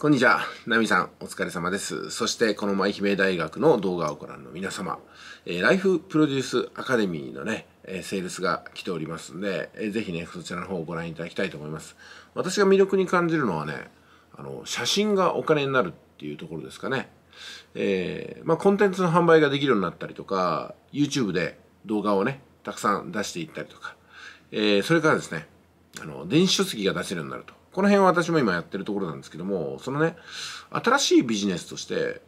こんにちは。ナミさん、お疲れ様です。そして、この舞姫大学の動画をご覧の皆様、えー、ライフプロデュースアカデミーのね、えー、セールスが来ておりますんで、えー、ぜひね、そちらの方をご覧いただきたいと思います。私が魅力に感じるのはね、あの、写真がお金になるっていうところですかね。えー、まあ、コンテンツの販売ができるようになったりとか、YouTube で動画をね、たくさん出していったりとか、えー、それからですね、あの、電子書籍が出せるようになると。この辺は私も今やってるところなんですけども、そのね、新しいビジネスとして、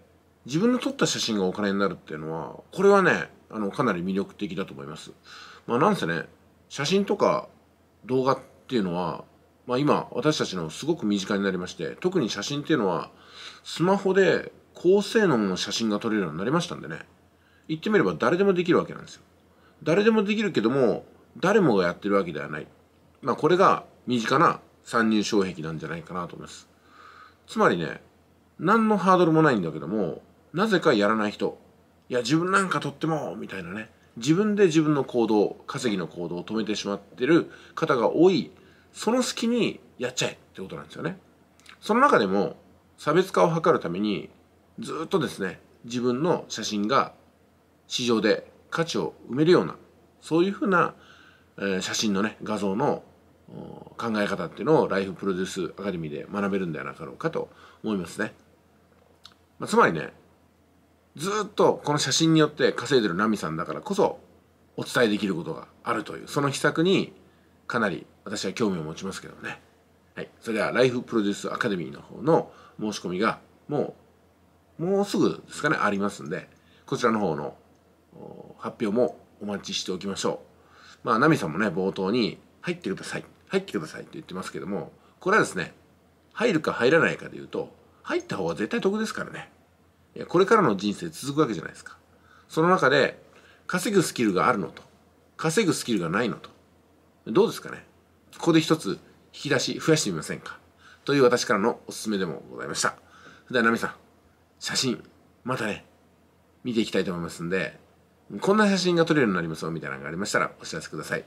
自分の撮った写真がお金になるっていうのは、これはね、あの、かなり魅力的だと思います。まあなんせね、写真とか動画っていうのは、まあ今、私たちのすごく身近になりまして、特に写真っていうのは、スマホで高性能の写真が撮れるようになりましたんでね。言ってみれば誰でもできるわけなんですよ。誰でもできるけども、誰もがやってるわけではない。まあこれが身近な参入障壁なんじゃないかなと思います。つまりね、何のハードルもないんだけども、なぜかやらない人、いや、自分なんかとっても、みたいなね、自分で自分の行動、稼ぎの行動を止めてしまってる方が多い、その隙にやっちゃえってことなんですよね。その中でも、差別化を図るために、ずっとですね、自分の写真が市場で価値を埋めるような、そういうふうな、えー、写真のね、画像の考え方っていうのをライフプロデュースアカデミーで学べるんではなかろうかと思いますね。まあ、つまりね、ずっとこの写真によって稼いでるナミさんだからこそお伝えできることがあるという、その秘策にかなり私は興味を持ちますけどね。はい。それでは、ライフプロデュースアカデミーの方の申し込みがもう、もうすぐですかね、ありますんで、こちらの方の発表もお待ちしておきましょう。まあ、ナミさんもね、冒頭に入ってください。入ってくださいって言ってますけどもこれはですね入るか入らないかで言うと入った方が絶対得ですからねこれからの人生続くわけじゃないですかその中で稼ぐスキルがあるのと稼ぐスキルがないのとどうですかねここで一つ引き出し増やしてみませんかという私からのおすすめでもございましたそれではナミさん写真またね見ていきたいと思いますんでこんな写真が撮れるようになりますよみたいなのがありましたらお知らせください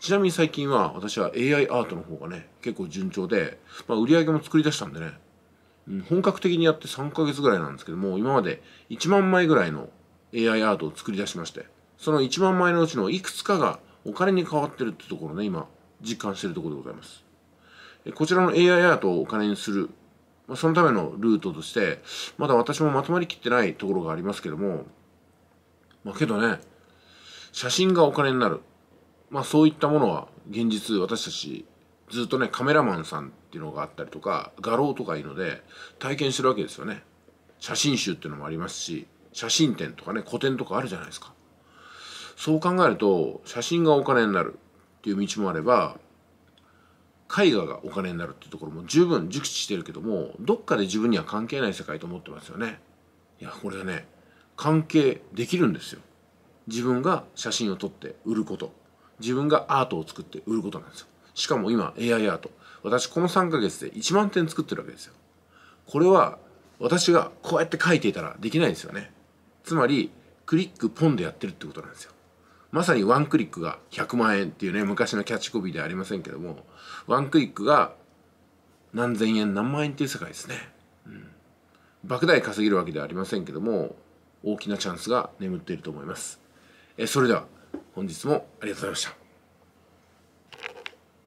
ちなみに最近は私は AI アートの方がね、結構順調で、まあ、売り上げも作り出したんでね、うん、本格的にやって3ヶ月ぐらいなんですけども、今まで1万枚ぐらいの AI アートを作り出しまして、その1万枚のうちのいくつかがお金に変わってるってところね、今、実感してるところでございます。こちらの AI アートをお金にする、まあ、そのためのルートとして、まだ私もまとまりきってないところがありますけども、まあけどね、写真がお金になる。まあそういったものは現実私たちずっとねカメラマンさんっていうのがあったりとか画廊とかいうので体験してるわけですよね写真集っていうのもありますし写真展とかね個展とかあるじゃないですかそう考えると写真がお金になるっていう道もあれば絵画がお金になるっていうところも十分熟知してるけどもどっかで自分には関係ない世界と思ってますよねいやこれはね関係できるんですよ自分が写真を撮って売ること自分がアートを作って売ることなんですよ。しかも今 AI アート。私この3ヶ月で1万点作ってるわけですよ。これは私がこうやって書いていたらできないですよね。つまりクリックポンでやってるってことなんですよ。まさにワンクリックが100万円っていうね、昔のキャッチコピーではありませんけども、ワンクリックが何千円何万円っていう世界ですね。うん。莫大稼げるわけではありませんけども、大きなチャンスが眠っていると思います。え、それでは。本日もありがとうございました。